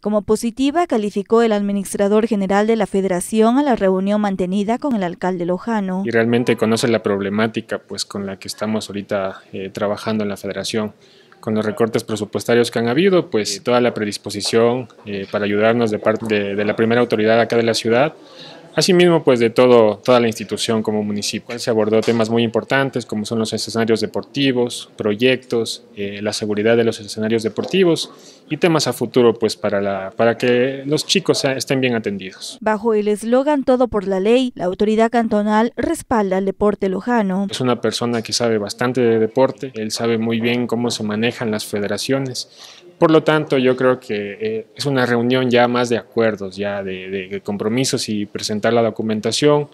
Como positiva calificó el administrador general de la federación a la reunión mantenida con el alcalde Lojano. Y realmente conoce la problemática pues, con la que estamos ahorita eh, trabajando en la federación. Con los recortes presupuestarios que han habido, pues toda la predisposición eh, para ayudarnos de parte de, de la primera autoridad acá de la ciudad Asimismo, pues de todo, toda la institución como municipio. Se abordó temas muy importantes como son los escenarios deportivos, proyectos, eh, la seguridad de los escenarios deportivos y temas a futuro pues para, la, para que los chicos estén bien atendidos. Bajo el eslogan Todo por la ley, la autoridad cantonal respalda el deporte lojano. Es una persona que sabe bastante de deporte, él sabe muy bien cómo se manejan las federaciones por lo tanto, yo creo que eh, es una reunión ya más de acuerdos, ya de, compromisos y presentar la documentación,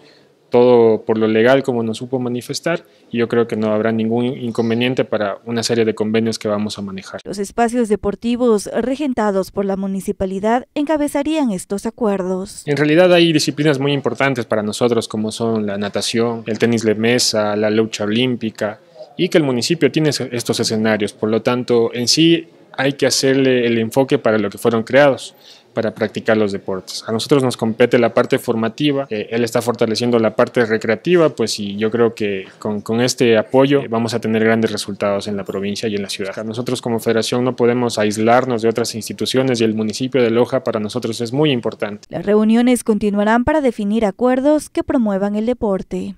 todo por lo legal como nos supo manifestar, y yo creo que no habrá ningún inconveniente para una serie de convenios que vamos a manejar. Los espacios deportivos regentados por la municipalidad encabezarían estos acuerdos. En realidad hay disciplinas muy importantes para nosotros, como son la natación, el tenis de mesa, la lucha olímpica, y que el municipio tiene estos escenarios, por lo tanto, en sí hay que hacerle el enfoque para lo que fueron creados para practicar los deportes. A nosotros nos compete la parte formativa, eh, él está fortaleciendo la parte recreativa, pues y yo creo que con, este apoyo vamos a tener grandes resultados en la provincia y en la ciudad. Nosotros como federación no podemos aislarnos de otras instituciones y el municipio de Loja para nosotros es muy importante. Las reuniones continuarán para definir acuerdos que promuevan el deporte.